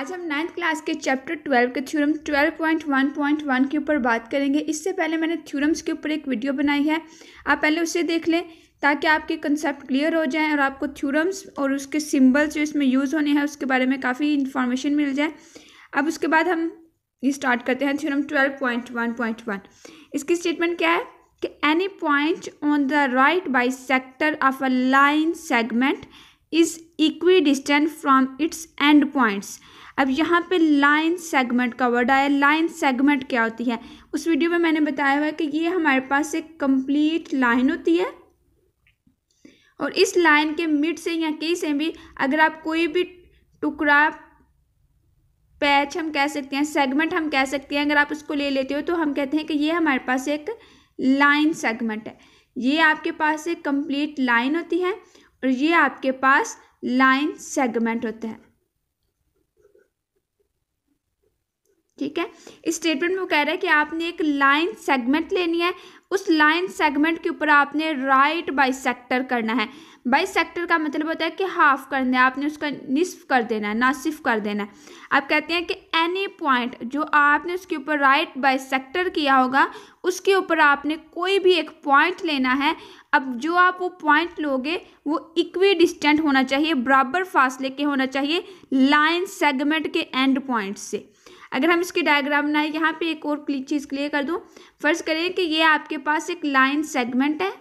आज हम ninth class के चैप्टर ट्वेल्व के theorem twelve point one point one के ऊपर बात करेंगे इससे पहले मैंने थ्योरम्स के ऊपर एक वीडियो बनाई है आप पहले उसे देख लें ताकि आपके कंसेप्ट क्लियर हो जाएं और आपको थ्योरम्स और उसके सिम्बल्स जो इसमें यूज़ होने हैं उसके बारे में काफ़ी इन्फॉर्मेशन मिल जाए अब उसके बाद हम स्टार्ट करते हैं theorem twelve point one point one इसकी स्टेटमेंट क्या है कि any point on the right bisector of a line segment is equidistant from its end points अब यहाँ पे लाइन सेगमेंट का वर्ड आया लाइन सेगमेंट क्या होती है उस वीडियो में मैंने बताया हुआ है कि ये हमारे पास एक कंप्लीट लाइन होती है और इस लाइन के मिड से या कहीं से भी अगर आप कोई भी टुकड़ा पैच हम कह सकते हैं सेगमेंट हम कह सकते हैं अगर आप उसको ले लेते हो तो हम कहते हैं कि ये हमारे पास एक लाइन सेगमेंट है ये आपके पास एक कंप्लीट लाइन होती है और ये आपके पास लाइन सेगमेंट होता है ठीक है इस स्टेटमेंट में वो कह रहा है कि आपने एक लाइन सेगमेंट लेनी है उस लाइन सेगमेंट के ऊपर आपने राइट बाई सेक्टर करना है बाई सेक्टर का मतलब होता है कि हाफ करना है आपने उसका निसफ कर देना है ना सिर्फ कर देना है आप कहते हैं कि एनी पॉइंट जो आपने उसके ऊपर राइट बाई सेक्टर किया होगा उसके ऊपर आपने कोई भी एक पॉइंट लेना है अब जो आप वो पॉइंट लोगे वो इक्वी डिस्टेंट होना चाहिए बराबर फासले के होना चाहिए लाइन सेगमेंट के एंड पॉइंट से अगर हम इसके डायग्राम बनाए यहाँ पे एक और चीज़ क्लियर कर दूँ फर्ज करें कि ये आपके पास एक लाइन सेगमेंट है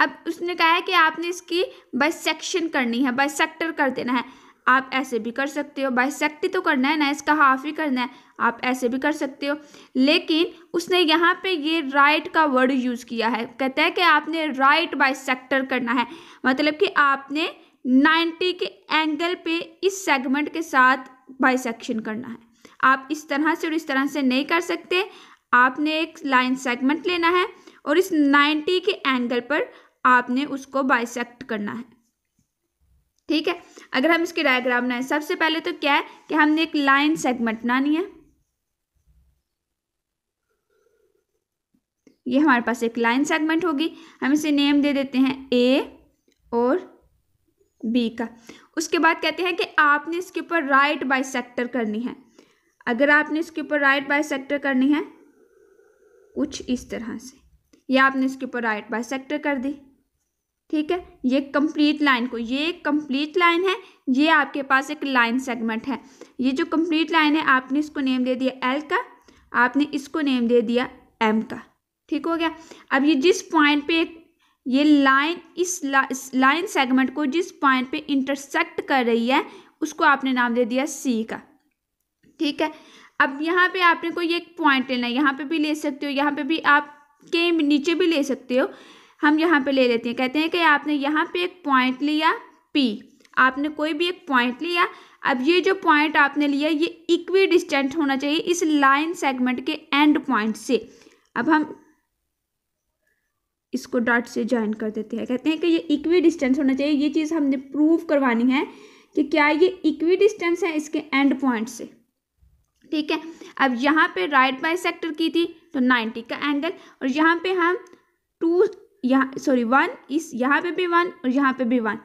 अब उसने कहा है कि आपने इसकी बाइसेक्शन करनी है बाइसेक्टर कर देना है आप ऐसे भी कर सकते हो बाइसेक्ट तो करना है ना इसका हाफ ही करना है आप ऐसे भी कर सकते हो लेकिन उसने यहाँ पे ये राइट का वर्ड यूज़ किया है कहता है कि आपने राइट बाइसेक्टर करना है मतलब कि आपने 90 के एंगल पे इस सेगमेंट के साथ बाइसेक्शन करना है आप इस तरह से और इस तरह से नहीं कर सकते आपने एक लाइन सेगमेंट लेना है और इस 90 के एंगल पर आपने उसको बाइसेक्ट करना है ठीक है अगर हम इसके डायग्राम बनाए सबसे पहले तो क्या है कि हमने एक लाइन सेगमेंट बनानी है ये हमारे पास एक लाइन सेगमेंट होगी हम इसे नेम दे देते हैं ए और बी का उसके बाद कहते हैं कि आपने इसके ऊपर राइट बाई सेक्टर करनी है अगर आपने इसके ऊपर राइट बाई सेक्टर करनी है कुछ इस तरह से या आपने इसके ऊपर राइट बाई सेक्टर कर दी ठीक है ये कंप्लीट लाइन को ये कंप्लीट लाइन है ये आपके पास एक लाइन सेगमेंट है ये जो कंप्लीट लाइन है आपने इसको नेम दे दिया एल का आपने इसको नेम दे दिया एम का ठीक हो गया अब ये जिस पॉइंट पे एक ये लाइन इस लाइन सेगमेंट को जिस पॉइंट पे इंटरसेक्ट कर रही है उसको आपने नाम दे दिया सी का ठीक है अब यहाँ पे आपने कोई एक पॉइंट लेना है यहाँ पे भी ले सकते हो यहाँ पे भी आप के नीचे भी ले सकते हो हम यहाँ पे ले लेते हैं कहते हैं कि आपने यहाँ पे एक पॉइंट लिया पी आपने कोई भी एक पॉइंट लिया अब ये जो पॉइंट आपने लिया ये इक्वी डिस्टेंट होना चाहिए इस लाइन सेगमेंट के एंड पॉइंट से अब हम इसको डॉट से ज्वाइन कर देते हैं कहते हैं कि ये इक्वी डिस्टेंस होना चाहिए ये चीज़ हमने प्रूव करवानी है कि क्या ये इक्वी डिस्टेंस है इसके एंड पॉइंट से ठीक है अब यहाँ पे राइट बाई सेक्टर की थी तो 90 का एंगल और यहाँ पे हम टू यहाँ सॉरी वन इस यहाँ पे भी वन और यहाँ पे भी वन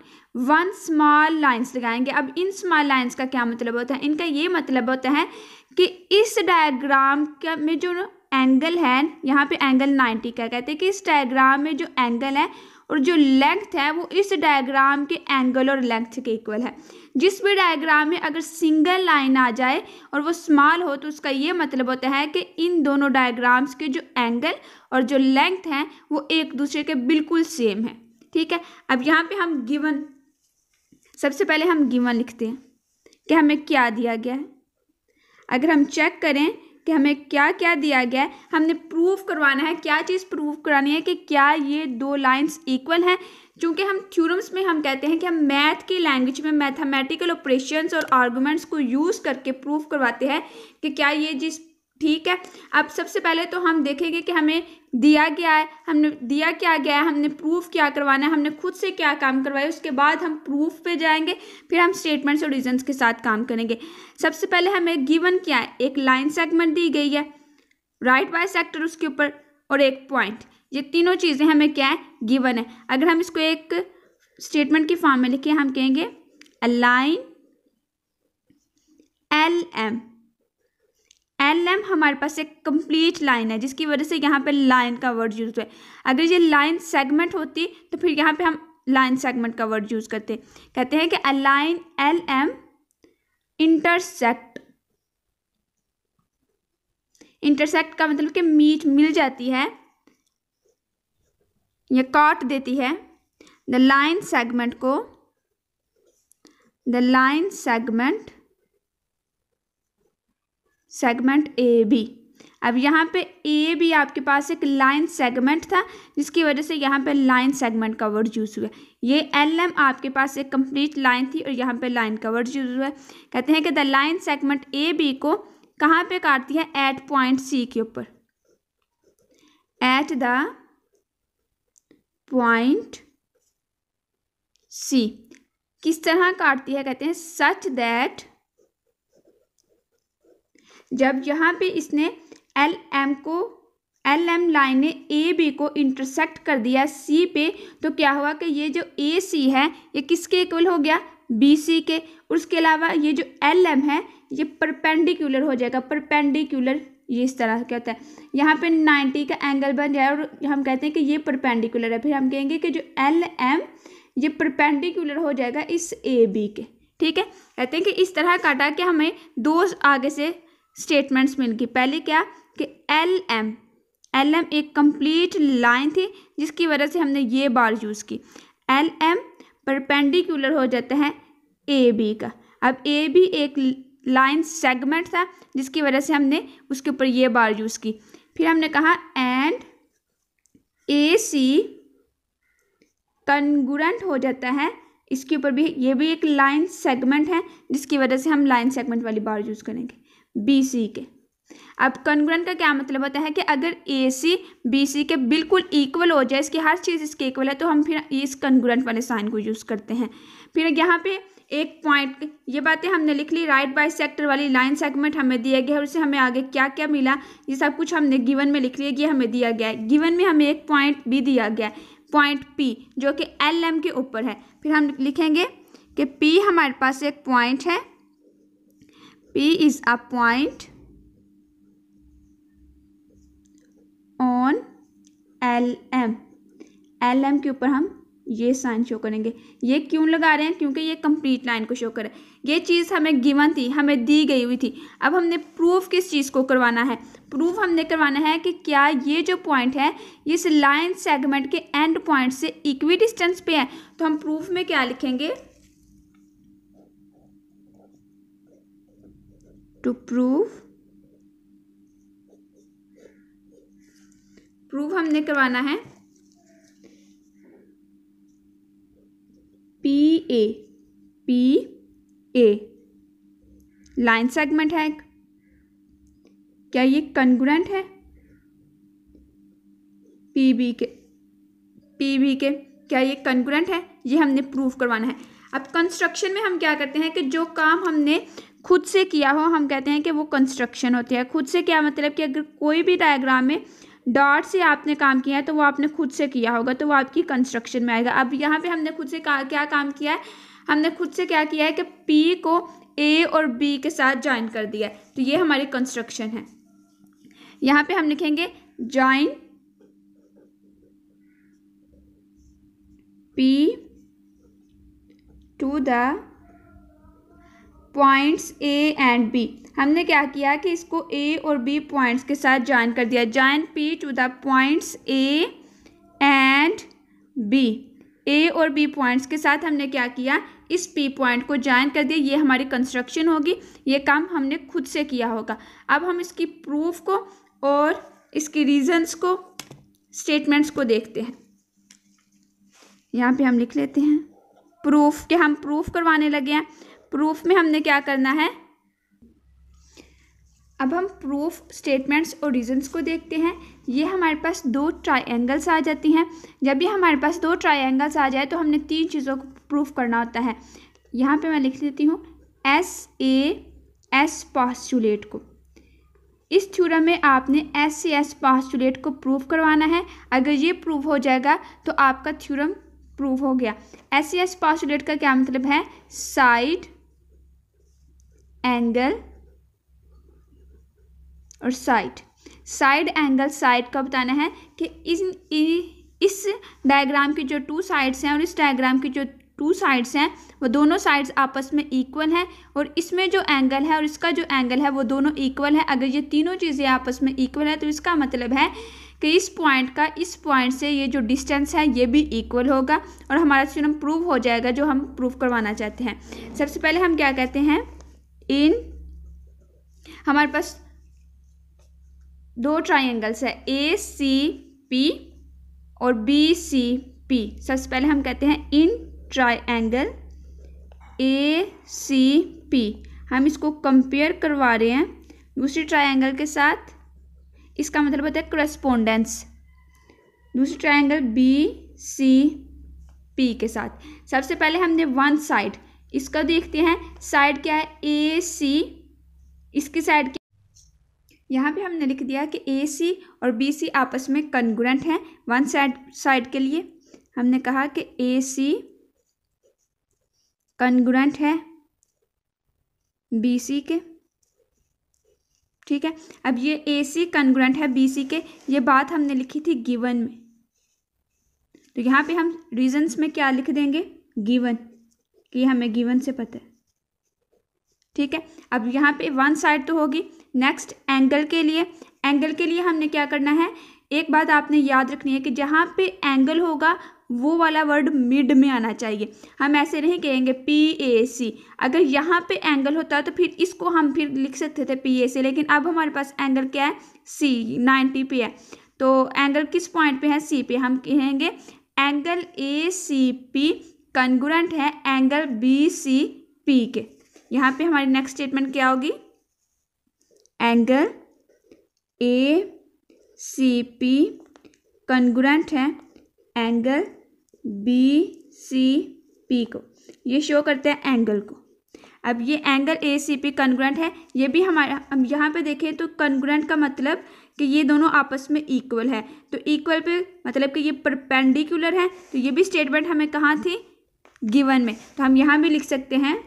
वन स्मॉल लाइंस लगाएंगे अब इन स्मॉल लाइंस का क्या मतलब होता है इनका ये मतलब होता है कि इस डायग्राम का में जो एंगल है यहाँ पे एंगल 90 का कहते हैं कि इस डायग्राम में जो एंगल है और जो लेंथ है वो इस डायग्राम के एंगल और लेंथ के इक्वल है जिस भी डायग्राम में अगर सिंगल लाइन आ जाए और वो स्मॉल हो तो उसका ये मतलब होता है कि इन दोनों डायग्राम्स के जो एंगल और जो लेंथ है वो एक दूसरे के बिल्कुल सेम है ठीक है अब यहाँ पे हम गिवन सबसे पहले हम गिवन लिखते हैं कि हमें क्या दिया गया है अगर हम चेक करें कि हमें क्या क्या दिया गया है हमने प्रूव करवाना है क्या चीज़ प्रूफ करानी है कि क्या ये दो लाइंस इक्वल हैं चूँकि हम थ्योरम्स में हम कहते हैं कि हम मैथ की लैंग्वेज में मैथमेटिकल ऑपरेशंस और आर्गूमेंट्स को यूज़ करके प्रूफ करवाते हैं कि क्या ये जिस ठीक है अब सबसे पहले तो हम देखेंगे कि हमें दिया गया है हमने दिया क्या गया है हमने प्रूफ क्या करवाना है हमने खुद से क्या काम करवाया उसके बाद हम प्रूफ पे जाएंगे फिर हम स्टेटमेंट्स और रीजंस के साथ काम करेंगे सबसे पहले हमें गिवन क्या है एक लाइन सेगमेंट दी गई है राइट बाय सेक्टर उसके ऊपर और एक पॉइंट ये तीनों चीज़ें हमें क्या है गिवन है अगर हम इसको एक स्टेटमेंट के फॉर्म में लिखें हम कहेंगे a line L M L M हमारे पास एक कंप्लीट लाइन है जिसकी वजह से यहाँ पे लाइन का वर्ड यूज़ हुआ है अगर ये लाइन सेगमेंट होती तो फिर यहाँ पे हम लाइन सेगमेंट का वर्ड यूज़ करते कहते हैं कि a line L M intersect intersect का मतलब कि मीट मिल जाती है या काट देती है द लाइन सेगमेंट को the line segment segment A B अब यहाँ पे ए बी आपके पास एक लाइन सेगमेंट था जिसकी वजह से यहाँ पे लाइन सेगमेंट का वर्ड यूज़ हुआ ये एल एम आपके पास एक कंप्लीट लाइन थी और यहाँ पे लाइन का वर्ड यूज़ हुआ कहते हैं कि the line segment A B को कहाँ पे काटती है एट पॉइंट सी के ऊपर एट द पॉइंट सी किस तरह काटती है कहते हैं सच दैट जब यहाँ पे इसने एल एम को एल एम लाइन ने ए बी को इंटरसेक्ट कर दिया सी पे तो क्या हुआ कि ये जो ए सी है ये किसके इक्वल हो गया बी सी के उसके अलावा ये जो एल एम है ये परपेंडिकुलर हो जाएगा परपेंडिकुलर ये इस तरह क्या होता है यहाँ पे 90 का एंगल बन जाए और हम कहते हैं कि ये परपेंडिकुलर है फिर हम कहेंगे कि जो एल एम ये परपेंडिकुलर हो जाएगा इस ए बी के ठीक है कहते हैं कि इस तरह काटा कि हमें दो आगे से स्टेटमेंट्स मिल गई पहले क्या कि एल एम एल एम एक कंप्लीट लाइन थी जिसकी वजह से हमने ये बार यूज़ की एल एम परपेंडिकुलर हो जाता है ए बी का अब ए बी एक लाइन सेगमेंट था जिसकी वजह से हमने उसके ऊपर ये बार यूज़ की फिर हमने कहा एंड ए सी कंगुरंट हो जाता है इसके ऊपर भी ये भी एक लाइन सेगमेंट है जिसकी वजह से हम लाइन सेगमेंट वाली बार यूज़ करेंगे बी सी के अब कन्ग्रन का क्या मतलब होता है कि अगर ए सी बी सी के बिल्कुल इक्वल हो जाए इसकी हर चीज़ इसके इक्वल है तो हम फिर इस कन्ग्रन वाले साइन को यूज़ करते हैं फिर यहाँ पे एक पॉइंट ये बातें हमने लिख ली राइट बाई सेक्टर वाली लाइन सेगमेंट हमें दिया गया और उससे हमें आगे क्या क्या मिला ये सब कुछ हमने गिवन में लिख लिया ये हमें दिया गया है गिवन में हमें एक पॉइंट भी दिया गया है पॉइंट पी जो कि एल एम के ऊपर है फिर हम लिखेंगे कि पी हमारे पास एक पॉइंट है P is a point on L M L M के ऊपर हम ये साइन शो करेंगे ये क्यों लगा रहे हैं क्योंकि ये कंप्लीट लाइन को शो करे ये चीज़ हमें गिवन थी हमें दी गई हुई थी अब हमने प्रूफ किस चीज़ को करवाना है प्रूफ हमने करवाना है कि क्या ये जो पॉइंट है इस लाइन सेगमेंट के एंड पॉइंट से इक्वी डिस्टेंस पे है तो हम प्रूफ में क्या लिखेंगे टू प्रूव प्रूव हमने करवाना है P A P A line segment है क्या ये कन्ग्रेंट है पी बी के पी बी के क्या ये कन्ग्रेंट है ये हमने प्रूव करवाना है अब कंस्ट्रक्शन में हम क्या करते हैं कि जो काम हमने खुद से किया हो हम कहते हैं कि वो कंस्ट्रक्शन होती है खुद से क्या मतलब कि अगर कोई भी डायग्राम में डॉट से आपने काम किया है तो वो आपने खुद से किया होगा तो वो आपकी कंस्ट्रक्शन में आएगा अब यहाँ पे हमने खुद से का, क्या काम किया है हमने खुद से क्या किया है कि पी को ए और बी के साथ ज्वाइन कर दिया है तो ये हमारी कंस्ट्रक्शन है यहाँ पे हम लिखेंगे join P to the points A and B हमने क्या किया कि इसको ए और बी पॉइंट्स के साथ ज्वाइन कर दिया join P to the points A and B A और बी पॉइंट्स के साथ हमने क्या किया इस पी पॉइंट को ज्वाइन कर दिया ये हमारी कंस्ट्रक्शन होगी ये काम हमने खुद से किया होगा अब हम इसकी प्रूफ को और इसकी रीजंस को स्टेटमेंट्स को देखते हैं यहाँ पे हम लिख लेते हैं प्रूफ के हम प्रूफ करवाने लगे हैं प्रूफ में हमने क्या करना है अब हम प्रूफ स्टेटमेंट्स और रीजंस को देखते हैं ये हमारे पास दो ट्राइंगल्स आ जाती हैं जब भी हमारे पास दो ट्राइंगल्स आ जाए तो हमने तीन चीज़ों को प्रूफ करना होता है यहाँ पे मैं लिख देती हूँ एस ए एस पॉस्टुलेट को इस थ्योरम में आपने एस सी एस पॉस्टुलेट को प्रूफ करवाना है अगर ये प्रूफ हो जाएगा तो आपका थ्योरम प्रूफ हो गया एस सी एस पॉस्टुलेट का क्या मतलब है साइड एंगल और साइड साइड एंगल साइड का बताना है कि इस इस डायग्राम की जो टू साइड्स हैं और इस डायग्राम की जो टू साइड्स हैं वो दोनों साइड्स आपस में इक्वल हैं और इसमें जो एंगल है और इसका जो एंगल है वो दोनों इक्वल है अगर ये तीनों चीज़ें आपस में इक्वल है तो इसका मतलब है कि इस पॉइंट का इस पॉइंट से ये जो डिस्टेंस है ये भी इक्वल होगा और हमारा थ्योरम प्रूव हो जाएगा जो हम प्रूव करवाना चाहते हैं सबसे पहले हम क्या कहते हैं इन हमारे पास दो ट्राइंगल्स है ए सी पी और बी सी पी सबसे पहले हम कहते हैं in triangle A C P हम इसको कंपेयर करवा रहे हैं दूसरी ट्राइंगल के साथ इसका मतलब होता है करस्पोंडेंस दूसरी ट्राइंगल बी सी पी के साथ सबसे पहले हमने वन साइड इसका देखते हैं साइड क्या है ए सी इसकी साइड क्या यहाँ पे हमने लिख दिया कि ए सी और बी सी आपस में कन्ग्रेंट हैं वन साइड साइड के लिए हमने कहा कि ए सी कन्ग्रेंट है बी सी के ठीक है अब ये ए सी कन्ग्रेंट है बी सी के ये बात हमने लिखी थी गिवन में तो यहाँ पे हम रीजन्स में क्या लिख देंगे गिवन ये हमें गिवन से पता है ठीक है अब यहाँ पे वन साइड तो होगी नेक्स्ट एंगल के लिए एंगल के लिए हमने क्या करना है एक बात आपने याद रखनी है कि जहाँ पे एंगल होगा वो वाला वर्ड मिड में आना चाहिए हम ऐसे नहीं कहेंगे पी ए सी अगर यहाँ पे एंगल होता तो फिर इसको हम फिर लिख सकते थे पी ए सी लेकिन अब हमारे पास एंगल क्या है सी नाइन्टी पे है तो एंगल किस पॉइंट पे है सी पे हम कहेंगे एंगल ए सी पी कंगुरंट है एंगल बी सी पी के यहाँ पे हमारी नेक्स्ट स्टेटमेंट क्या होगी एंगल ए सी पी कंगुरंट है एंगल बी सी पी को ये शो करते हैं एंगल को अब ये angle A C P congruent है ये भी हमारा अब यहाँ पे देखें तो कन्ग्रेंट का मतलब कि ये दोनों आपस में इक्वल है तो इक्वल पे मतलब कि ये परपेंडिकुलर है तो ये भी स्टेटमेंट हमें कहाँ थी गिवन में तो हम यहाँ भी लिख सकते हैं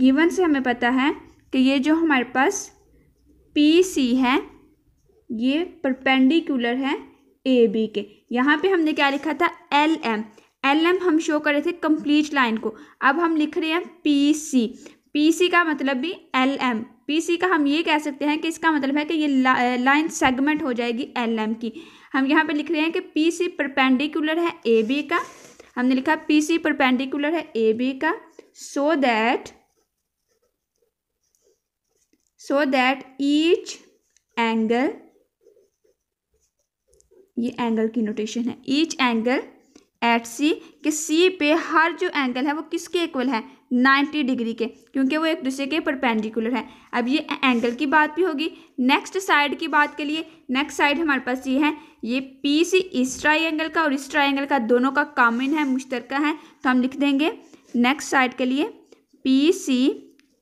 गिवन से हमें पता है कि ये जो हमारे पास पी सी है ये परपेंडिकुलर है ए बी के यहाँ पे हमने क्या लिखा था एल एम एल एम हम शो कर रहे थे कंप्लीट लाइन को अब हम लिख रहे हैं पी सी पी सी का मतलब भी एल एम पी सी का हम ये कह सकते हैं कि इसका मतलब है कि ये लाइन सेगमेंट हो जाएगी एल एम की हम यहाँ पे लिख रहे हैं कि पी सी परपेंडिकुलर है ए बी का हमने लिखा पी सी परपेंडिकुलर है ए बी का so that so that each angle ये एंगल की नोटेशन है ईच एंगल एट सी कि सी पे हर जो एंगल है वो किसके इक्वल है 90 डिग्री के क्योंकि वो एक दूसरे के परपेंडिकुलर है अब ये एंगल की बात भी होगी नेक्स्ट साइड की बात के लिए नेक्स्ट साइड हमारे पास ये है ये पी सी इस ट्राइंगल का और इस ट्राइंगल का दोनों का कामिन है मुश्तरका है तो हम लिख देंगे नेक्स्ट साइड के लिए पी सी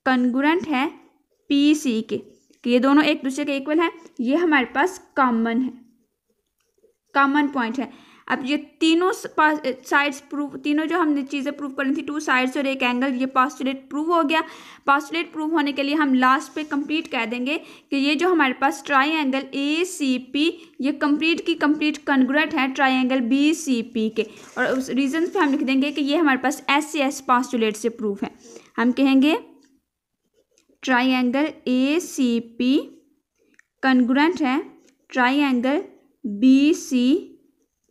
कन्गुरेंट है पी सी के ये दोनों एक दूसरे के इक्वल हैं ये हमारे पास कॉमन है कॉमन पॉइंट है अब ये तीनों साइड्स प्रूफ तीनों जो हमने चीज़ें प्रूफ करनी थी टू साइड्स और एक एंगल ये पास्टुलेट प्रूव हो गया पास्टुलेट प्रूव होने के लिए हम लास्ट पे कंप्लीट कह देंगे कि ये जो हमारे पास triangle A C P ये कंप्लीट की कंप्लीट कन्ग्रेट है triangle B C P के और उस रीजन पर हम लिख देंगे कि ये हमारे पास एस सी एस पास्टुलेट से प्रूफ है हम कहेंगे triangle A C P congruent है ट्राई एंगल बी सी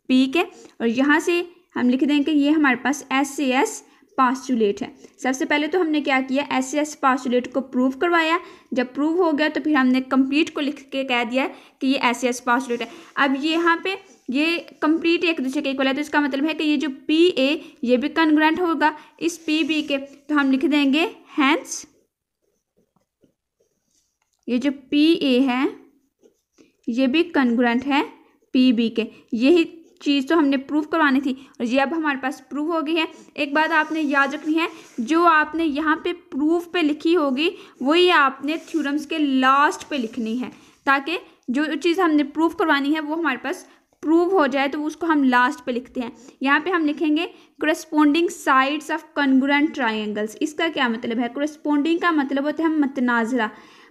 पीक है और यहाँ से हम लिख देंगे ये हमारे पास एस सी एस पास्टुलेट है सबसे पहले तो हमने क्या किया एस सी एस पास्टुलेट को प्रूव करवाया जब प्रूव हो गया तो फिर हमने कंप्लीट को लिख के कह दिया कि ये एस सी एस पास्टुलेट है अब ये यहाँ पे ये कंप्लीट एक दूसरे के इक्वल है तो इसका मतलब है कि ये जो पी ए ये भी कन्ग्रेंट होगा इस पी बी के तो हम लिख देंगे हैंस ये जो पी ए है ये भी कन्ग्रेंट है पी बी के यही चीज़ तो हमने प्रूव करवानी थी और ये अब हमारे पास प्रूव हो गई है एक बात आपने याद रखनी है जो आपने यहाँ पे प्रूफ पे लिखी होगी वही आपने थ्योरम्स के लास्ट पे लिखनी है ताकि जो चीज़ हमने प्रूफ करवानी है वो हमारे पास प्रूव हो जाए तो उसको हम लास्ट पे लिखते हैं यहाँ पे हम लिखेंगे corresponding sides of congruent triangles इसका क्या मतलब है करस्पोंडिंग का मतलब होता है मतनाजरा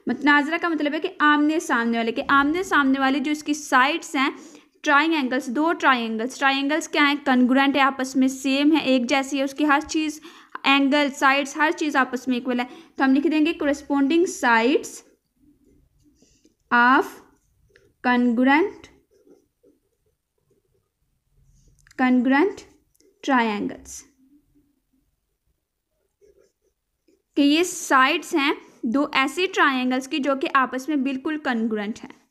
मतनाजरा का मतलब है कि आमने सामने वाले के आमने सामने वाले जो इसकी साइड्स हैं ट्राइंगल्स दो ट्राइंगल्स ट्राइंगल्स क्या हैं कन्ग्रेंट है आपस में सेम है एक जैसी है उसकी हर चीज़ एंगल साइड्स हर चीज़ आपस में इक्वल है तो हम लिख देंगे corresponding sides of congruent congruent triangles कि ये साइड्स हैं दो ऐसी ट्राइंगल्स की जो कि आपस में बिल्कुल कन्ग्रेंट हैं